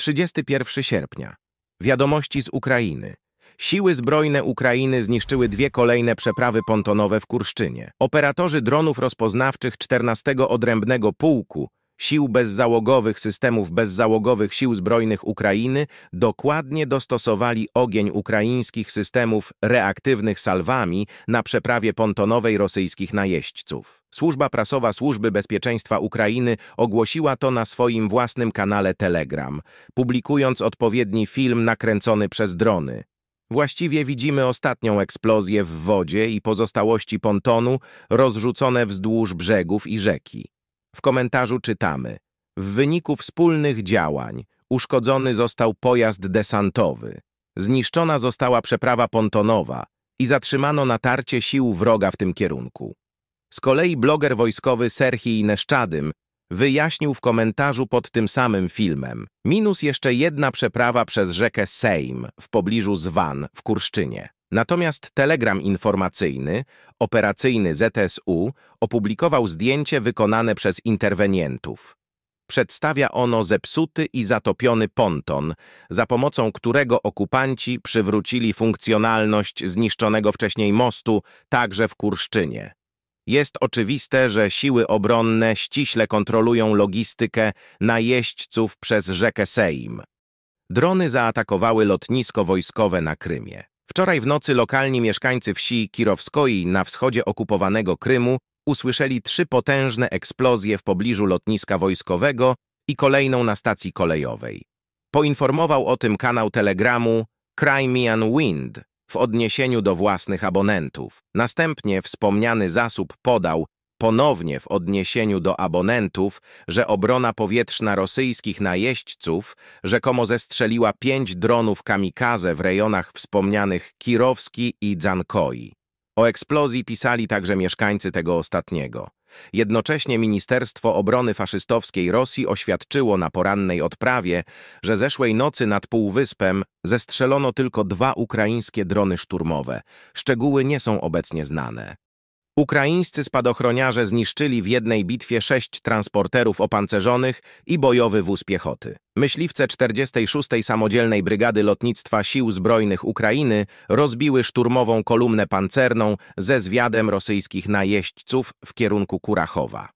31 sierpnia. Wiadomości z Ukrainy. Siły zbrojne Ukrainy zniszczyły dwie kolejne przeprawy pontonowe w Kurszczynie. Operatorzy dronów rozpoznawczych 14 Odrębnego Pułku Sił Bezzałogowych Systemów Bezzałogowych Sił Zbrojnych Ukrainy dokładnie dostosowali ogień ukraińskich systemów reaktywnych salwami na przeprawie pontonowej rosyjskich najeźdźców. Służba prasowa Służby Bezpieczeństwa Ukrainy ogłosiła to na swoim własnym kanale Telegram, publikując odpowiedni film nakręcony przez drony. Właściwie widzimy ostatnią eksplozję w wodzie i pozostałości pontonu rozrzucone wzdłuż brzegów i rzeki. W komentarzu czytamy: W wyniku wspólnych działań uszkodzony został pojazd desantowy, zniszczona została przeprawa pontonowa i zatrzymano natarcie sił wroga w tym kierunku. Z kolei bloger wojskowy Serhii Neszczadym wyjaśnił w komentarzu pod tym samym filmem minus jeszcze jedna przeprawa przez rzekę Sejm w pobliżu Zwan w Kurszczynie. Natomiast telegram informacyjny, operacyjny ZSU, opublikował zdjęcie wykonane przez interwenientów. Przedstawia ono zepsuty i zatopiony ponton, za pomocą którego okupanci przywrócili funkcjonalność zniszczonego wcześniej mostu także w Kurszczynie. Jest oczywiste, że siły obronne ściśle kontrolują logistykę najeźdźców przez rzekę Sejm. Drony zaatakowały lotnisko wojskowe na Krymie. Wczoraj w nocy lokalni mieszkańcy wsi Kirowskoi na wschodzie okupowanego Krymu usłyszeli trzy potężne eksplozje w pobliżu lotniska wojskowego i kolejną na stacji kolejowej. Poinformował o tym kanał Telegramu Crimean Wind, w odniesieniu do własnych abonentów. Następnie wspomniany zasób podał, ponownie w odniesieniu do abonentów, że obrona powietrzna rosyjskich najeźdźców rzekomo zestrzeliła pięć dronów kamikaze w rejonach wspomnianych Kirowski i Dzankoi. O eksplozji pisali także mieszkańcy tego ostatniego. Jednocześnie Ministerstwo Obrony Faszystowskiej Rosji oświadczyło na porannej odprawie, że zeszłej nocy nad Półwyspem zestrzelono tylko dwa ukraińskie drony szturmowe. Szczegóły nie są obecnie znane. Ukraińscy spadochroniarze zniszczyli w jednej bitwie sześć transporterów opancerzonych i bojowy wóz piechoty. Myśliwce 46. Samodzielnej Brygady Lotnictwa Sił Zbrojnych Ukrainy rozbiły szturmową kolumnę pancerną ze zwiadem rosyjskich najeźdźców w kierunku Kurachowa.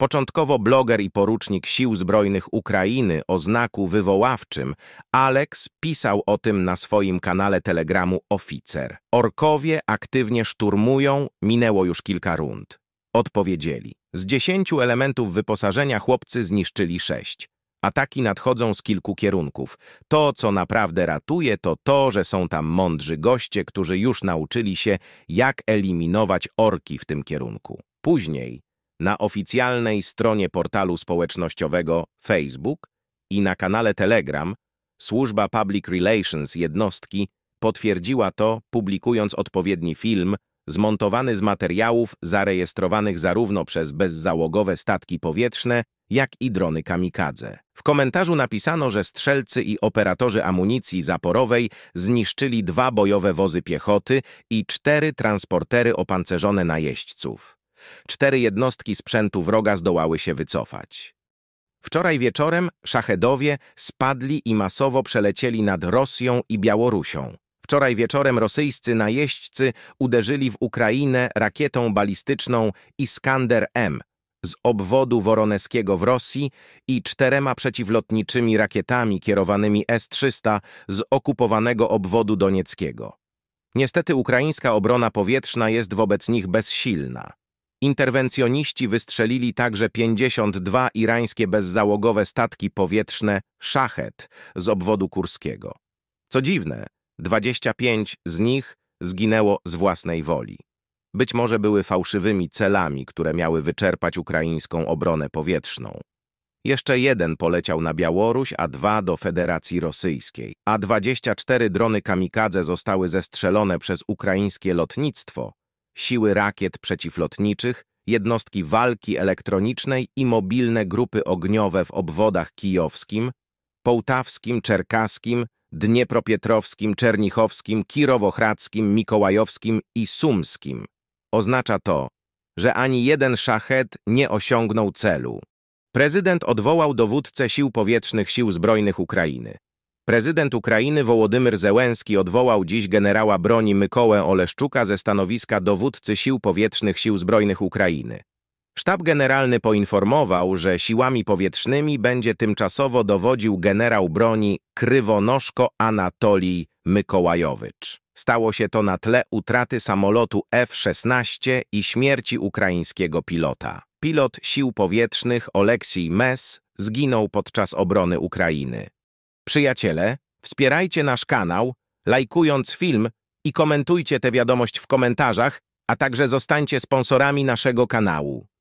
Początkowo bloger i porucznik Sił Zbrojnych Ukrainy o znaku wywoławczym, Alex pisał o tym na swoim kanale Telegramu Oficer. Orkowie aktywnie szturmują, minęło już kilka rund. Odpowiedzieli. Z dziesięciu elementów wyposażenia chłopcy zniszczyli sześć. Ataki nadchodzą z kilku kierunków. To, co naprawdę ratuje, to to, że są tam mądrzy goście, którzy już nauczyli się, jak eliminować orki w tym kierunku. Później na oficjalnej stronie portalu społecznościowego Facebook i na kanale Telegram służba Public Relations jednostki potwierdziła to, publikując odpowiedni film zmontowany z materiałów zarejestrowanych zarówno przez bezzałogowe statki powietrzne, jak i drony kamikadze. W komentarzu napisano, że strzelcy i operatorzy amunicji zaporowej zniszczyli dwa bojowe wozy piechoty i cztery transportery opancerzone najeźdźców. Cztery jednostki sprzętu wroga zdołały się wycofać. Wczoraj wieczorem szachedowie spadli i masowo przelecieli nad Rosją i Białorusią. Wczoraj wieczorem rosyjscy najeźdźcy uderzyli w Ukrainę rakietą balistyczną Iskander-M z obwodu woroneskiego w Rosji i czterema przeciwlotniczymi rakietami kierowanymi S-300 z okupowanego obwodu donieckiego. Niestety ukraińska obrona powietrzna jest wobec nich bezsilna. Interwencjoniści wystrzelili także 52 irańskie bezzałogowe statki powietrzne Szachet z obwodu kurskiego. Co dziwne, 25 z nich zginęło z własnej woli. Być może były fałszywymi celami, które miały wyczerpać ukraińską obronę powietrzną. Jeszcze jeden poleciał na Białoruś, a dwa do Federacji Rosyjskiej. A 24 drony kamikadze zostały zestrzelone przez ukraińskie lotnictwo, siły rakiet przeciwlotniczych, jednostki walki elektronicznej i mobilne grupy ogniowe w obwodach kijowskim, połtawskim, czerkaskim, dniepropietrowskim, czernichowskim, kirowohradzkim, mikołajowskim i sumskim. Oznacza to, że ani jeden szachet nie osiągnął celu. Prezydent odwołał dowódcę Sił Powietrznych Sił Zbrojnych Ukrainy. Prezydent Ukrainy Wołodymyr Zełenski odwołał dziś generała broni Mykołę Oleszczuka ze stanowiska dowódcy Sił Powietrznych Sił Zbrojnych Ukrainy. Sztab Generalny poinformował, że siłami powietrznymi będzie tymczasowo dowodził generał broni Krywonoszko Anatolij Mykołajowicz. Stało się to na tle utraty samolotu F-16 i śmierci ukraińskiego pilota. Pilot Sił Powietrznych Oleksij Mes zginął podczas obrony Ukrainy. Przyjaciele, wspierajcie nasz kanał, lajkując film i komentujcie tę wiadomość w komentarzach, a także zostańcie sponsorami naszego kanału.